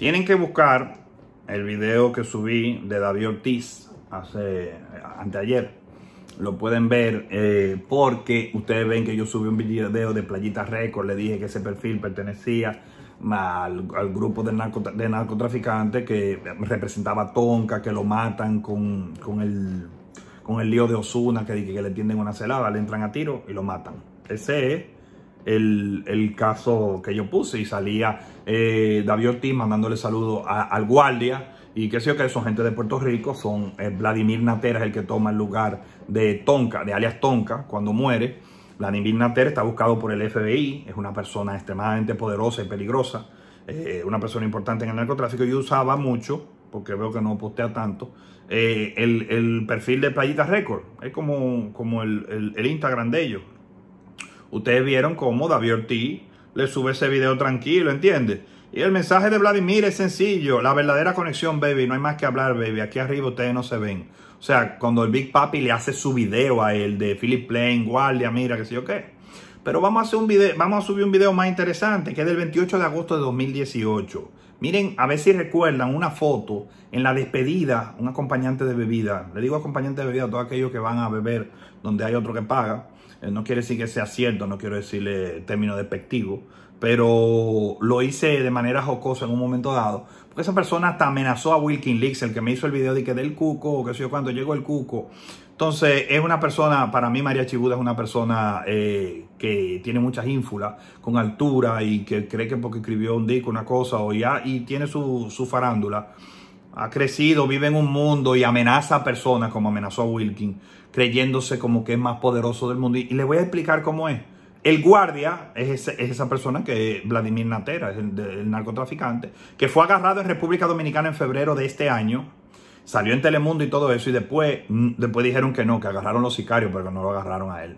Tienen que buscar el video que subí de David Ortiz hace, anteayer. Lo pueden ver eh, porque ustedes ven que yo subí un video de Playita Record. Le dije que ese perfil pertenecía al, grupo de, narcotraficantes que representaba a Tonka, que lo matan con, el, lío de Osuna, que, que le tienden una celada, le entran a tiro y lo matan. Ese es el, caso que yo puse y salía eh, David Ortiz mandándole saludos al guardia y qué sé yo que son gente de Puerto Rico, son eh, Vladimir Natera es el que toma el lugar de Tonka, de alias Tonka, cuando muere. Vladimir Natera está buscado por el FBI, es una persona extremadamente poderosa y peligrosa, eh, una persona importante en el narcotráfico. Yo usaba mucho, porque veo que no postea tanto, eh, el, perfil de Playita Record. Es como, como el, el Instagram de ellos, Ustedes vieron cómo David Ortiz le sube ese video tranquilo, ¿entiendes? Y el mensaje de Vladimir es sencillo, la verdadera conexión, baby, no hay más que hablar, baby, aquí arriba ustedes no se ven. O sea, cuando el Big Papi le hace su video a él de Philip Plain, guardia, mira, qué sé yo qué. Pero vamos a, hacer un vamos a subir un video más interesante, que es del 28 de agosto de 2018. Miren, a ver si recuerdan una foto en la despedida, un acompañante de bebida. Le digo acompañante de bebida a todos aquellos que van a beber donde hay otro que paga. Eh, no quiere decir que sea cierto, no quiero decirle término despectivo, pero lo hice de manera jocosa en un momento dado, porque esa persona hasta amenazó a Wilkin Leaks, el que me hizo el video de que del cuco, o que sé yo, cuando llegó el cuco. Entonces, es una persona, para mí María Chibuda es una persona eh, que tiene muchas ínfulas, con altura, y que cree que porque escribió un disco, una cosa, o ya, y tiene su, su farándula ha crecido, vive en un mundo y amenaza a personas como amenazó a Wilkin, creyéndose como que es más poderoso del mundo. Y le voy a explicar cómo es. El guardia es, esa persona que es Vladimir Natera, es el, narcotraficante, que fue agarrado en República Dominicana en febrero de este año. Salió en Telemundo y todo eso, y después, mm, después dijeron que no, que agarraron los sicarios, pero que no lo agarraron a él.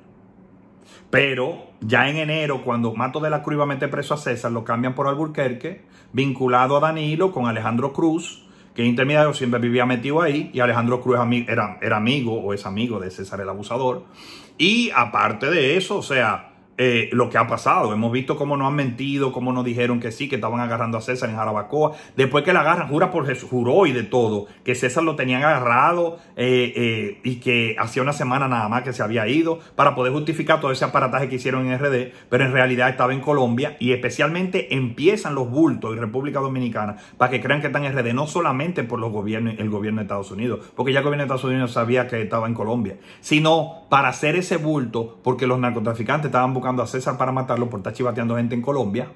Pero ya en enero, cuando Mato de la Cruz iba a meter preso a César, lo cambian por Alburquerque, vinculado a Danilo con Alejandro Cruz, que intermediario siempre vivía metido ahí y Alejandro Cruz era, era amigo o es amigo de César el Abusador. Y aparte de eso, o sea, eh, lo que ha pasado. Hemos visto cómo no han mentido, cómo nos dijeron que sí, que estaban agarrando a César en Jarabacoa. Después que la agarran, jura por Jesús, juró y de todo, que César lo tenían agarrado eh, eh, y que hacía una semana nada más que se había ido para poder justificar todo ese aparataje que hicieron en RD, pero en realidad estaba en Colombia y especialmente empiezan los bultos en República Dominicana para que crean que están en RD, no solamente por los gobiernos, el gobierno de Estados Unidos, porque ya el gobierno de Estados Unidos sabía que estaba en Colombia, sino para hacer ese bulto porque los narcotraficantes estaban buscando a César para matarlo por estar chivateando gente en Colombia.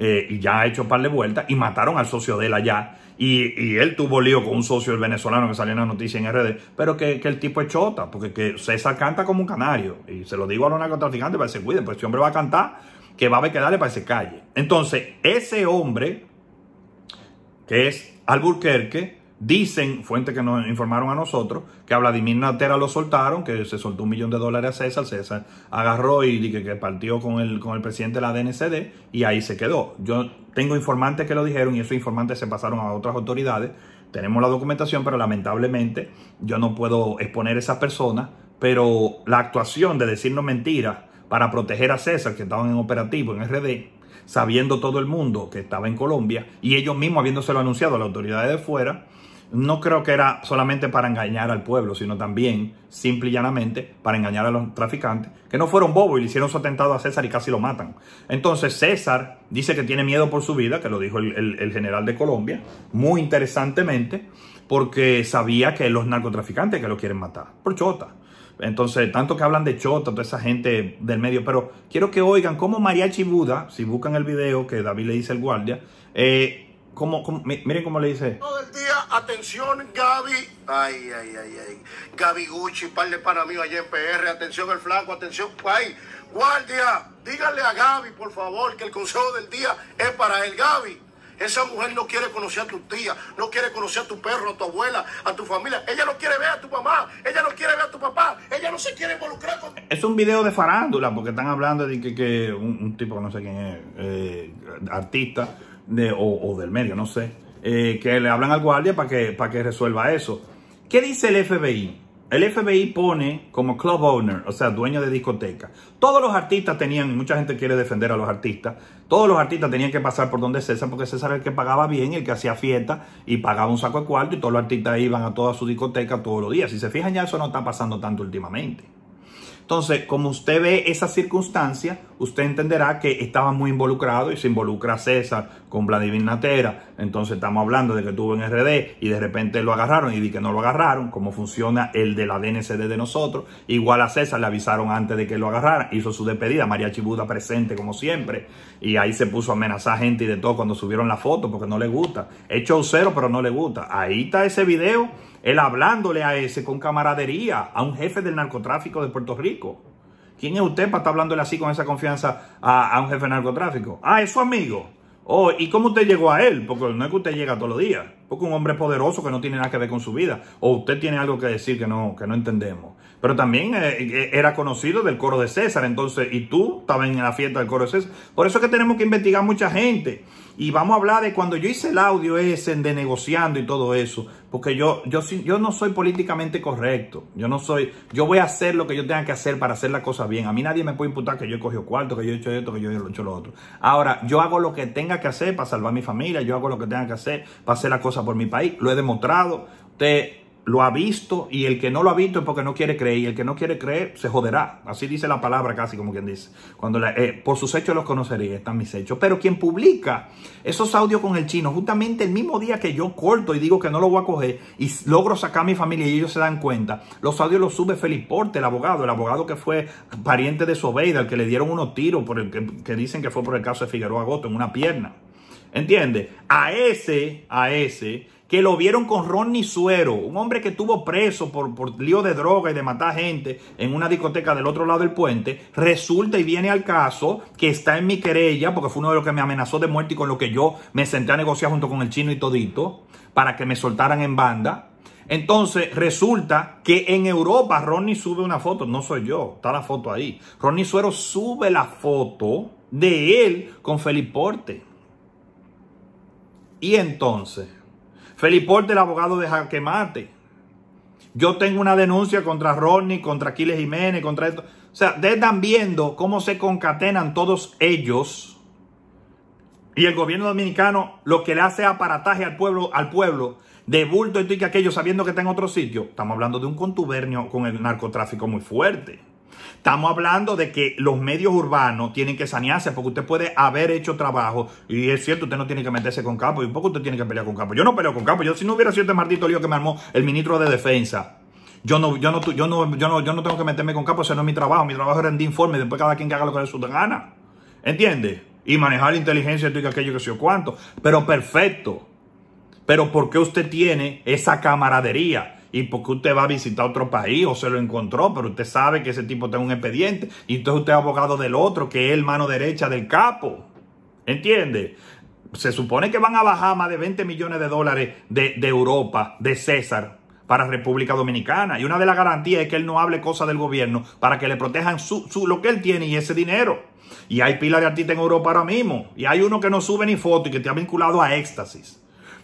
Eh, y ya ha hecho un par de vueltas. Y mataron al socio de él allá. Y, él tuvo lío con un socio el venezolano que salió en la noticia en RD. Pero que, el tipo es chota. Porque que César canta como un canario. Y se lo digo a los narcotraficantes para que se cuiden. Pues este hombre va a cantar que va a haber que darle para que se calle. Entonces, ese hombre, que es Alburquerque, Dicen, fuentes que nos informaron a nosotros, que a Vladimir Natera lo soltaron, que se soltó un millón de dólares a César. César agarró y que, que partió con el, con el presidente de la DNCD y ahí se quedó. Yo tengo informantes que lo dijeron y esos informantes se pasaron a otras autoridades. Tenemos la documentación, pero lamentablemente yo no puedo exponer a esas personas. Pero la actuación de decirnos mentiras para proteger a César, que estaban en operativo en RD, sabiendo todo el mundo que estaba en Colombia y ellos mismos habiéndoselo anunciado a las autoridades de fuera, no creo que era solamente para engañar al pueblo, sino también, simple y llanamente, para engañar a los traficantes, que no fueron bobos y le hicieron su atentado a César y casi lo matan. Entonces César dice que tiene miedo por su vida, que lo dijo el, general de Colombia, muy interesantemente, porque sabía que los narcotraficantes que lo quieren matar, por chota. Entonces, tanto que hablan de Chota, toda esa gente del medio, pero quiero que oigan cómo Mariachi Buda, si buscan el video que David le dice al guardia, eh, cómo, miren cómo le dice. el día atención Gaby. Ay, ay, ay, ay. Gaby Gucci, par para mí allá en PR. Atención el flanco, atención. Ay, guardia, dígale a Gaby, por favor, que el consejo del día es para él, Gaby. Esa mujer no quiere conocer a tu tía, no quiere conocer a tu perro, a tu abuela, a tu familia. Ella no quiere ver a tu mamá, ella no quiere ver a tu papá, ella no se quiere involucrar con... Es un video de farándula, porque están hablando de que, un, tipo, no sé quién es, eh, artista de, o del medio, no sé eh, que le hablan al guardia para que, para que resuelva eso. ¿Qué dice el FBI? El FBI pone como club owner, o sea, dueño de discoteca. Todos los artistas tenían, mucha gente quiere defender a los artistas, todos los artistas tenían que pasar por donde César, porque César era el que pagaba bien, el que hacía fiesta y pagaba un saco de cuarto y todos los artistas iban a toda su discoteca todos los días. Si se fijan ya eso no está pasando tanto últimamente. Entonces, como usted ve esa circunstancia, usted entenderá que estaba muy involucrado y se involucra César con Vladimir Natera. Entonces, estamos hablando de que tuvo en RD y de repente lo agarraron y di que no lo agarraron, como funciona el de la DNCD de nosotros. Igual a César le avisaron antes de que lo agarraran, hizo su despedida, María Chibuda presente como siempre. Y ahí se puso a amenazar gente y de todo cuando subieron la foto porque no le gusta. Hecho un cero, pero no le gusta. Ahí está ese video él hablándole a ese con camaradería, a un jefe del narcotráfico de Puerto Rico. ¿Quién es usted para estar hablándole así con esa confianza a, un jefe de narcotráfico? Ah, es su amigo. Oh, ¿y cómo usted llegó a él? Porque no es que usted llega todos los días porque un hombre poderoso que no tiene nada que ver con su vida, o usted tiene algo que decir que no, que no entendemos. Pero también eh, eh, era conocido del coro de César, entonces, y tú estabas en la fiesta del coro de César. Por eso es que tenemos que investigar mucha gente. Y vamos a hablar de cuando yo hice el audio ese de negociando y todo eso, porque yo, yo, yo no soy políticamente correcto, yo no soy, yo voy a hacer lo que yo tenga que hacer para hacer las cosas bien. A mí nadie me puede imputar que yo he cogido cuarto, que yo he hecho esto, que yo he hecho lo otro. Ahora, yo hago lo que tenga que hacer para salvar mi familia, yo hago lo que tenga que hacer para hacer las cosas por mi país, lo he demostrado, usted lo ha visto y el que no lo ha visto es porque no quiere creer y el que no quiere creer se joderá. Así dice la palabra casi como quien dice. Cuando eh, por sus hechos los conocería, están mis hechos. Pero quien publica esos audios con el chino, justamente el mismo día que yo corto y digo que no lo voy a coger y logro sacar a mi familia y ellos se dan cuenta, los audios los sube Felipe Porte, el abogado, el abogado que fue pariente de Sobeida, al que le dieron unos tiros por el que, dicen que fue por el caso de Figueroa Goto en una pierna. ¿Entiendes? A ese, a ese, que lo vieron con Ronnie Suero, un hombre que estuvo preso por, lío de droga y de matar gente en una discoteca del otro lado del puente, resulta y viene al caso que está en mi querella, porque fue uno de los que me amenazó de muerte y con lo que yo me senté a negociar junto con el chino y todito, para que me soltaran en banda. Entonces resulta que en Europa Ronnie sube una foto, no soy yo, está la foto ahí. Ronnie Suero sube la foto de él con Felipe Porte. Y entonces, Feliporte, el abogado de mate. Yo tengo una denuncia contra Rodney, contra Aquiles Jiménez, contra esto. O sea, están viendo cómo se concatenan todos ellos. Y el gobierno dominicano lo que le hace aparataje al pueblo, al pueblo de bulto esto y que aquello, sabiendo que está en otro sitio. Estamos hablando de un contubernio con el narcotráfico muy fuerte. Estamos hablando de que los medios urbanos tienen que sanearse porque usted puede haber hecho trabajo y es cierto, usted no tiene que meterse con Capo y un poco usted tiene que pelear con Capo. Yo no peleo con Capo, yo si no hubiera sido este maldito lío que me armó el ministro de Defensa. Yo no, yo no, tengo que meterme con Capo, ese no es mi trabajo. Mi trabajo es rendir informes, después cada quien que haga lo que le su gana. ¿entiende? Y manejar la inteligencia, y y aquello que sé cuánto. Pero perfecto. Pero ¿por qué usted tiene esa camaradería? y porque usted va a visitar otro país o se lo encontró, pero usted sabe que ese tipo tiene un expediente y entonces usted es abogado del otro, que es el mano derecha del capo. ¿Entiende? Se supone que van a bajar más de 20 millones de dólares de, Europa, de César, para República Dominicana. Y una de las garantías es que él no hable cosas del gobierno para que le protejan su, lo que él tiene y ese dinero. Y hay pila de artistas en Europa ahora mismo. Y hay uno que no sube ni foto y que está vinculado a éxtasis.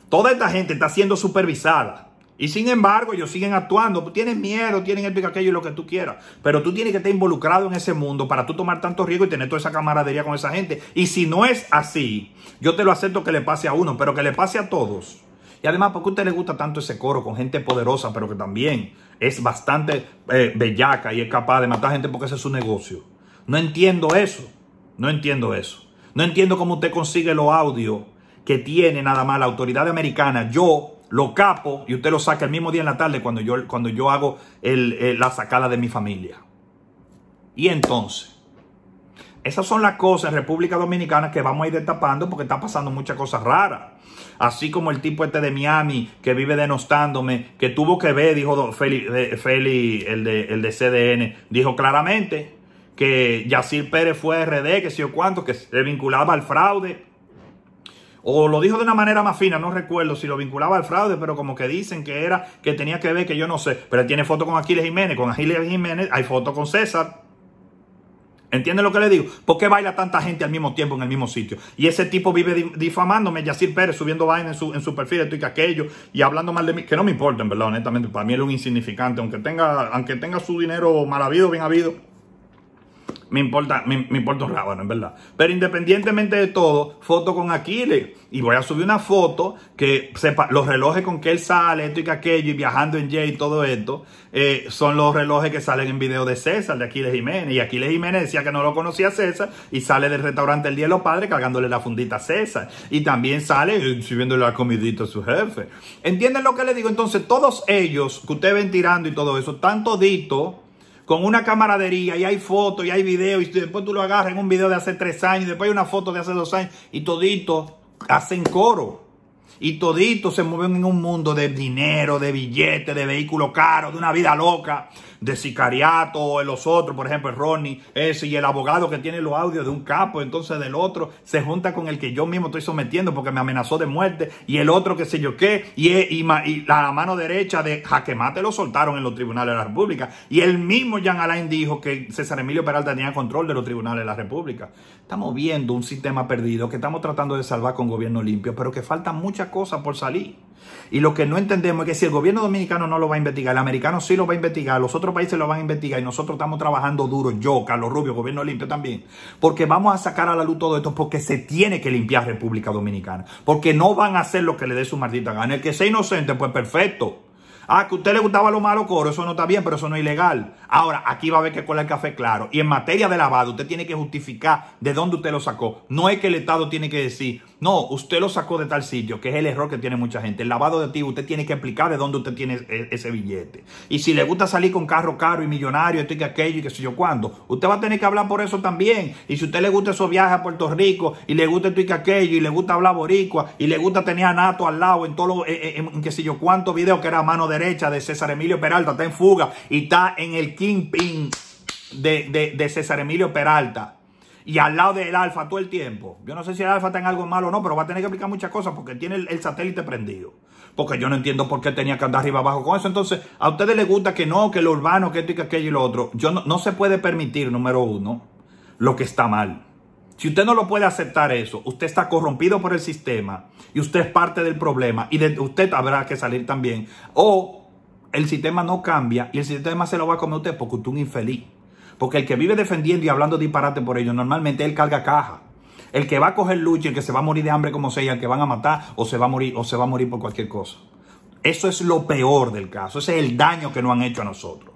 Toda esta gente está siendo supervisada. Y sin embargo, ellos siguen actuando. Tienen miedo, tienen el y aquello y lo que tú quieras. Pero tú tienes que estar involucrado en ese mundo para tú tomar tanto riesgo y tener toda esa camaradería con esa gente. Y si no es así, yo te lo acepto que le pase a uno, pero que le pase a todos. Y además, qué a usted le gusta tanto ese coro con gente poderosa, pero que también es bastante eh, bellaca y es capaz de matar gente porque ese es su negocio? No entiendo eso. No entiendo eso. No entiendo cómo usted consigue los audios que tiene nada más la autoridad americana. Yo lo capo y usted lo saca el mismo día en la tarde cuando yo, cuando yo hago la sacada de mi familia. Y entonces, esas son las cosas en República Dominicana que vamos a ir destapando porque está pasando muchas cosas raras. Así como el tipo este de Miami que vive denostándome, que tuvo que ver, dijo Feli, Feli el, de, el de CDN, dijo claramente que Yacir Pérez fue RD, que sé o cuánto, que se vinculaba al fraude o lo dijo de una manera más fina, no recuerdo si lo vinculaba al fraude, pero como que dicen que era, que tenía que ver, que yo no sé, pero él tiene foto con Aquiles Jiménez, con Aquiles Jiménez hay foto con César. ¿Entiende lo que le digo? ¿Por qué baila tanta gente al mismo tiempo en el mismo sitio? Y ese tipo vive difamándome, Yacir Pérez, subiendo vaina en su, perfil esto y aquello, y hablando mal de mí, que no me importa, en verdad, honestamente, para mí es un insignificante, aunque tenga, aunque tenga su dinero mal habido, bien habido, me importa, me, importa un rábano, en verdad. Pero independientemente de todo, foto con Aquiles. Y voy a subir una foto que sepa, los relojes con que él sale, esto y aquello, y viajando en J y todo esto, eh, son los relojes que salen en video de César, de Aquiles Jiménez. Y Aquiles Jiménez decía que no lo conocía César y sale del restaurante el día de los padres cargándole la fundita a César. Y también sale eh, subiendo la comidita a su jefe. ¿Entienden lo que le digo? Entonces, todos ellos que ustedes ven tirando y todo eso, tanto dito con una camaradería y hay fotos y hay videos y después tú lo agarras en un video de hace tres años, y después hay una foto de hace dos años y todito hacen coro. Y toditos se mueven en un mundo de dinero, de billetes, de vehículos caros, de una vida loca, de sicariato, de los otros, por ejemplo, Ronnie, ese, y el abogado que tiene los audios de un capo, entonces del otro se junta con el que yo mismo estoy sometiendo porque me amenazó de muerte, y el otro que sé yo qué, e, y, la mano derecha de Jaquemate lo soltaron en los tribunales de la República. Y el mismo Jean Alain dijo que César Emilio Peralta tenía control de los tribunales de la República. Estamos viendo un sistema perdido que estamos tratando de salvar con gobierno limpio, pero que falta mucha cosas por salir. Y lo que no entendemos es que si el gobierno dominicano no lo va a investigar, el americano sí lo va a investigar, los otros países lo van a investigar y nosotros estamos trabajando duro, yo, Carlos Rubio, gobierno limpio también, porque vamos a sacar a la luz todo esto porque se tiene que limpiar República Dominicana, porque no van a hacer lo que le dé su maldita gana. El que sea inocente, pues perfecto, Ah, que a usted le gustaba lo malo coro, eso no está bien, pero eso no es ilegal. Ahora, aquí va a haber que colar el café claro. Y en materia de lavado, usted tiene que justificar de dónde usted lo sacó. No es que el Estado tiene que decir, no, usted lo sacó de tal sitio, que es el error que tiene mucha gente. El lavado de ti usted tiene que explicar de dónde usted tiene e-, ese billete. Y si le gusta salir con carro caro y millonario, esto y que aquello y qué sé yo cuándo, usted va a tener que hablar por eso también. Y si usted le gusta esos viajes a Puerto Rico y le gusta esto y que aquello y le gusta hablar boricua y le gusta tener a Nato al lado en todo e-, e-, en, yo cuánto videos que era mano de derecha de César Emilio Peralta, está en fuga y está en el kingpin de, César Emilio Peralta y al lado del Alfa todo el tiempo. Yo no sé si el Alfa está en algo malo o no, pero va a tener que explicar muchas cosas porque tiene el, satélite prendido. Porque yo no entiendo por qué tenía que andar arriba abajo con eso. Entonces, a ustedes les gusta que no, que lo urbano, que esto y que aquello y lo otro. Yo no se puede permitir, número uno, lo que está mal. Si usted no lo puede aceptar eso, usted está corrompido por el sistema y usted es parte del problema y de usted habrá que salir también. O el sistema no cambia y el sistema se lo va a comer a usted porque usted es un infeliz. Porque el que vive defendiendo y hablando disparate por ello, normalmente él carga caja. El que va a coger lucha, el que se va a morir de hambre como sea, el que van a matar o se va a morir o se va a morir por cualquier cosa. Eso es lo peor del caso. Ese es el daño que nos han hecho a nosotros.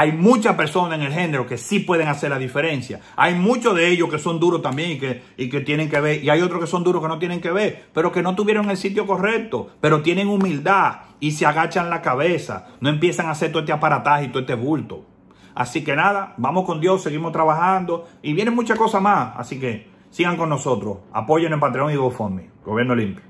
Hay muchas personas en el género que sí pueden hacer la diferencia. Hay muchos de ellos que son duros también y que, y que tienen que ver. Y hay otros que son duros que no tienen que ver, pero que no tuvieron el sitio correcto, pero tienen humildad y se agachan la cabeza. No empiezan a hacer todo este aparataje y todo este bulto. Así que nada, vamos con Dios, seguimos trabajando y vienen muchas cosas más. Así que sigan con nosotros. Apoyen en Patreon y GoFundMe. Gobierno Limpio.